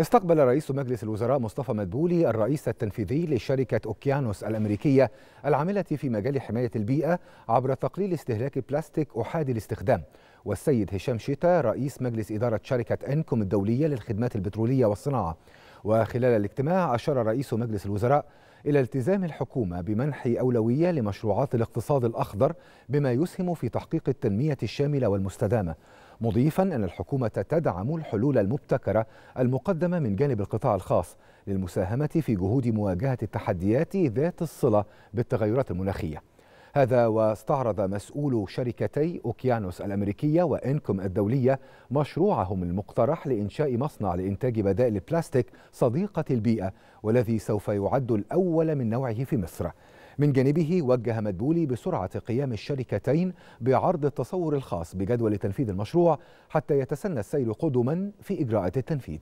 استقبل رئيس مجلس الوزراء مصطفى مدبولي الرئيس التنفيذي لشركة أوكيانوس الأمريكية العاملة في مجال حماية البيئة عبر تقليل استهلاك بلاستيك أحادي الاستخدام والسيد هشام شيتا رئيس مجلس إدارة شركة أنكم الدولية للخدمات البترولية والصناعة وخلال الاجتماع أشار رئيس مجلس الوزراء إلى التزام الحكومة بمنح أولوية لمشروعات الاقتصاد الأخضر بما يسهم في تحقيق التنمية الشاملة والمستدامة مضيفا أن الحكومة تدعم الحلول المبتكرة المقدمة من جانب القطاع الخاص للمساهمة في جهود مواجهة التحديات ذات الصلة بالتغيرات المناخية هذا واستعرض مسؤول شركتي أوكيانوس الأمريكية وإنكم الدولية مشروعهم المقترح لإنشاء مصنع لإنتاج بدائل البلاستيك صديقة البيئة والذي سوف يعد الأول من نوعه في مصر من جانبه وجه مدبولي بسرعة قيام الشركتين بعرض التصور الخاص بجدول تنفيذ المشروع حتى يتسنى السير قدما في إجراءات التنفيذ